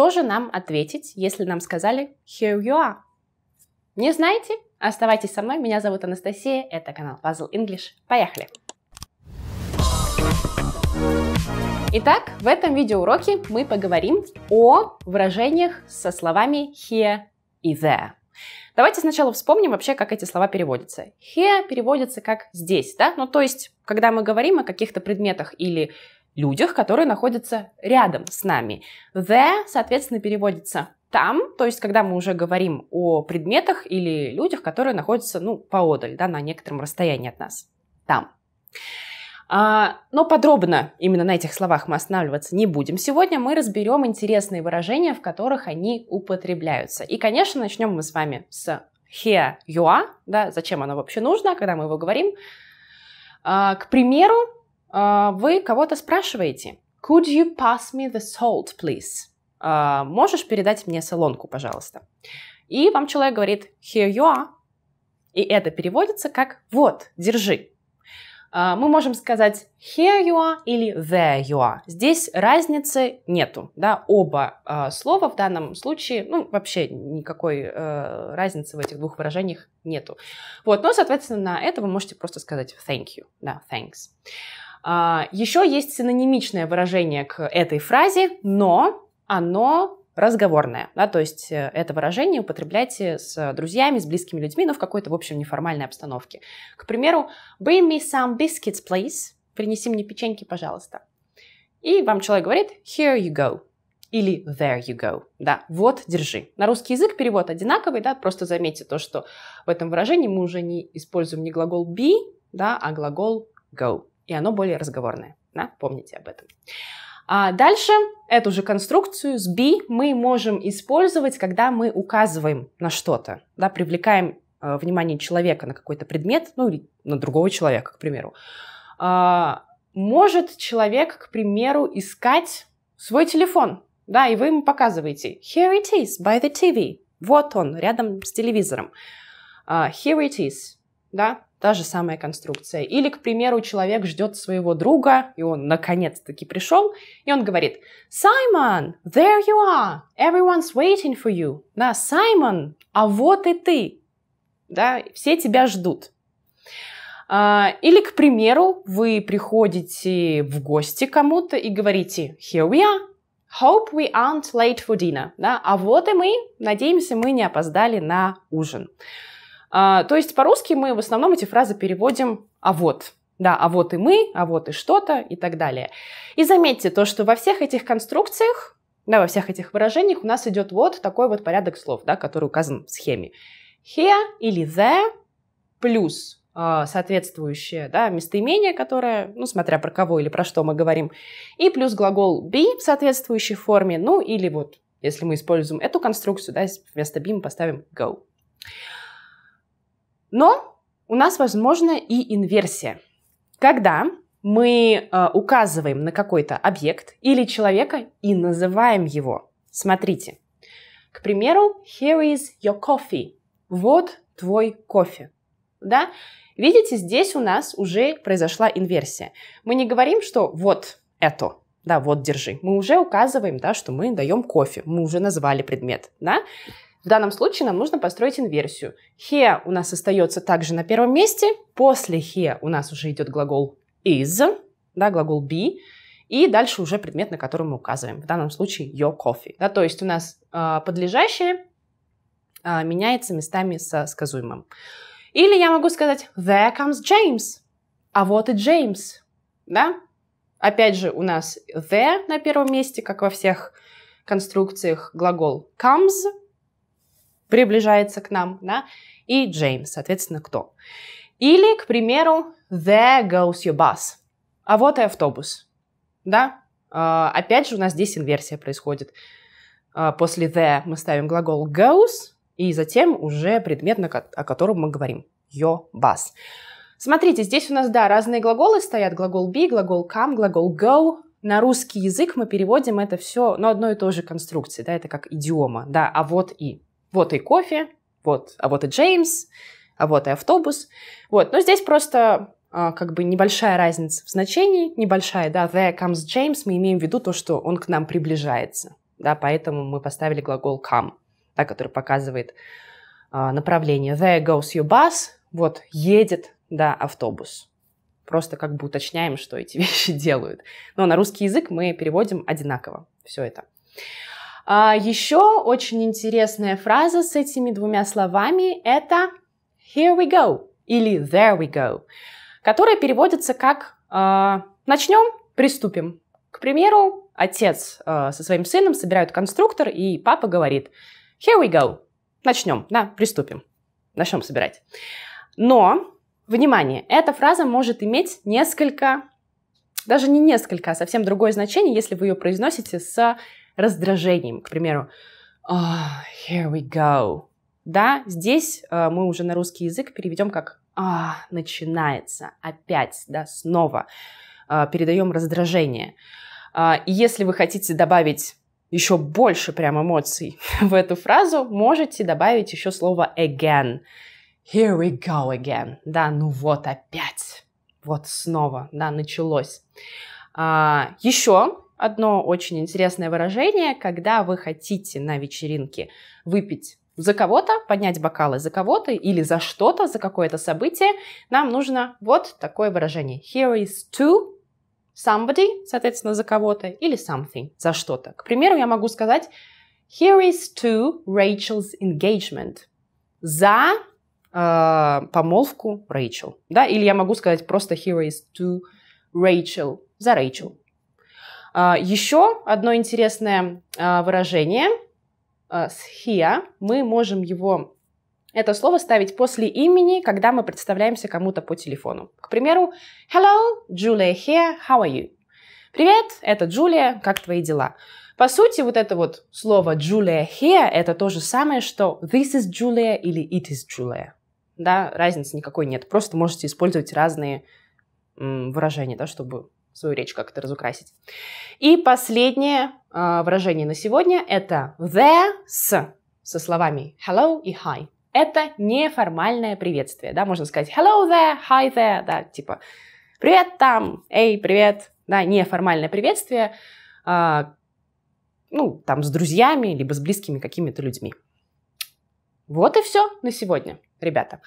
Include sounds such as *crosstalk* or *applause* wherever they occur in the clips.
Что же нам ответить, если нам сказали «Here you are»? Не знаете? Оставайтесь со мной, меня зовут Анастасия, это канал Puzzle English. Поехали! Итак, в этом видеоуроке мы поговорим о выражениях со словами here и there. Давайте сначала вспомним вообще, как эти слова переводятся. Here переводится как здесь, да? Ну, то есть, когда мы говорим о каких-то предметах или людях, которые находятся рядом с нами. The, соответственно, переводится там, то есть когда мы уже говорим о предметах или людях, которые находятся, ну, поодаль, да, на некотором расстоянии от нас. Там. А, но подробно именно на этих словах мы останавливаться не будем. Сегодня мы разберем интересные выражения, в которых они употребляются. И, конечно, начнем мы с вами с here you are, да, зачем оно вообще нужно, когда мы его говорим. А, к примеру, а, вы кого-то спрашиваете. Could you pass me the salt, please? А, можешь передать мне солонку, пожалуйста? И вам человек говорит here you are. И это переводится как вот, держи. А, мы можем сказать here you are или there you are. Здесь разницы нету, да, оба э, слова в данном случае, ну, вообще никакой э, разницы в этих двух выражениях нету. Вот, но, соответственно, на это вы можете просто сказать thank you, да, thanks. А, Еще есть синонимичное выражение к этой фразе, но оно разговорное. Да, то есть э, это выражение употребляйте с друзьями, с близкими людьми, но в какой-то, в общем, неформальной обстановке. К примеру, bring me some biscuits, please. Принеси мне печеньки, пожалуйста. И вам человек говорит here you go или there you go. Да, вот, держи. На русский язык перевод одинаковый, да, просто заметьте то, что в этом выражении мы уже не используем не глагол be, да, а глагол go и оно более разговорное. Да? Помните об этом. А дальше эту же конструкцию с be мы можем использовать, когда мы указываем на что-то, да, привлекаем э, внимание человека на какой-то предмет, ну или на другого человека, к примеру. А, может человек, к примеру, искать свой телефон, да, и вы ему показываете here it is by the TV, вот он, рядом с телевизором. Uh, here it is, да, та же самая конструкция. Или, к примеру, человек ждет своего друга, и он наконец-таки пришел, и он говорит «Саймон, there you are, everyone's waiting for you». Да, «Саймон, а вот и ты». Да, все тебя ждут. А, или, к примеру, вы приходите в гости кому-то и говорите «Here we are, Hope we aren't late for dinner». Да? А вот и мы. Надеемся, мы не опоздали на ужин. А, то есть по-русски мы в основном эти фразы переводим «а вот». Да, а вот и мы, а вот и что-то и так далее. И заметьте то, что во всех этих конструкциях, да, во всех этих выражениях у нас идет вот такой вот порядок слов, да, который указан в схеме. Here или the плюс а, соответствующее да, местоимение, которое, ну, смотря про кого или про что мы говорим, и плюс глагол be в соответствующей форме, ну, или вот, если мы используем эту конструкцию, да, вместо be мы поставим go. Но у нас возможна и инверсия. Когда мы э, указываем на какой-то объект или человека и называем его. Смотрите. К примеру, here is your coffee. Вот твой кофе. Да? Видите, здесь у нас уже произошла инверсия. Мы не говорим, что вот это, да, вот держи. Мы уже указываем, да, что мы даем кофе, мы уже назвали предмет, да. В данном случае нам нужно построить инверсию. He у нас остается также на первом месте. После he у нас уже идет глагол is, да, глагол be. И дальше уже предмет, на который мы указываем. В данном случае your coffee. Да, то есть у нас э, подлежащее э, меняется местами со сказуемым. Или я могу сказать there comes James. А вот и James, Да? Опять же, у нас there на первом месте, как во всех конструкциях, глагол comes – приближается к нам, да, и Джеймс, соответственно, кто. Или, к примеру, there goes your bus. А вот и автобус, да. А, опять же, у нас здесь инверсия происходит. А, после the мы ставим глагол goes, и затем уже предмет, о котором мы говорим. Your bus. Смотрите, здесь у нас, да, разные глаголы стоят. Глагол be, глагол come, глагол go. На русский язык мы переводим это все, но ну, одно и то же конструкции, да, это как идиома, да, а вот и. Вот и кофе, вот, а вот и Джеймс, а вот и автобус. Вот, но здесь просто а, как бы небольшая разница в значении, небольшая, да, there comes James, мы имеем в виду то, что он к нам приближается, да, поэтому мы поставили глагол come, да, который показывает а, направление. There goes your bus, вот, едет, да, автобус. Просто как бы уточняем, что эти *laughs* вещи делают. Но на русский язык мы переводим одинаково все это. А еще очень интересная фраза с этими двумя словами – это here we go или there we go, которая переводится как э, а, «начнем, приступим». К примеру, отец э, со своим сыном собирают конструктор, и папа говорит «here we go, начнем, да, приступим, начнем собирать». Но, внимание, эта фраза может иметь несколько, даже не несколько, а совсем другое значение, если вы ее произносите с раздражением. К примеру, oh, here we go. Да, здесь э, мы уже на русский язык переведем как а, начинается, опять, да, снова э, передаем раздражение. Э, и если вы хотите добавить еще больше прям эмоций *laughs* в эту фразу, можете добавить еще слово again. Here we go again. Да, ну вот опять. Вот снова, да, началось. А, э, еще одно очень интересное выражение, когда вы хотите на вечеринке выпить за кого-то, поднять бокалы за кого-то или за что-то, за какое-то событие, нам нужно вот такое выражение. Here is to somebody, соответственно, за кого-то, или something, за что-то. К примеру, я могу сказать Here is to Rachel's engagement. За э, помолвку Рэйчел. Да? Или я могу сказать просто Here is to Rachel. За Рэйчел. А, еще одно интересное а, выражение а, «схия». Мы можем его это слово ставить после имени, когда мы представляемся кому-то по телефону. К примеру, Hello, Julia here, how are you? Привет, это Джулия, как твои дела? По сути, вот это вот слово Julia here – это то же самое, что this is Julia или it is Julia. Да, разницы никакой нет. Просто можете использовать разные м, выражения, да, чтобы свою речь как-то разукрасить. И последнее э, выражение на сегодня это the с со словами hello и hi. Это неформальное приветствие, да, можно сказать hello there, hi there, да, типа привет там, эй, привет, да, неформальное приветствие, э, ну, там, с друзьями, либо с близкими какими-то людьми. Вот и все на сегодня, ребята.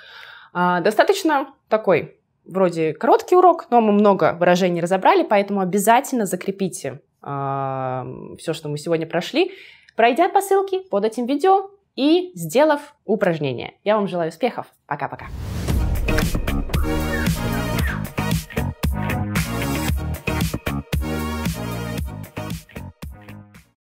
Э, достаточно такой вроде короткий урок, но мы много выражений разобрали, поэтому обязательно закрепите э, а, все, что мы сегодня прошли, пройдя по ссылке под этим видео и сделав упражнение. Я вам желаю успехов. Пока-пока.